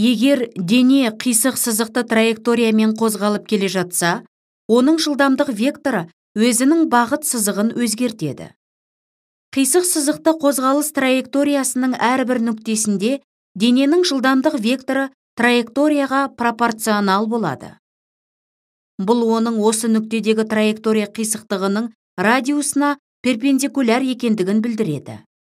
егер дене қисық сызықты траекториямен қозғалып келе жатса оның жылдамдық векторы өзінің бағыт сызығын өзгертеді қисық сызықты қозғалыс траекториясының әрбір нүктесінде дененің жылдамдық векторы траекторияға пропорционал болады бұл оның осы нүктедегі траектория қисықтығының радиусына перпендикуляр екендігін білдіреді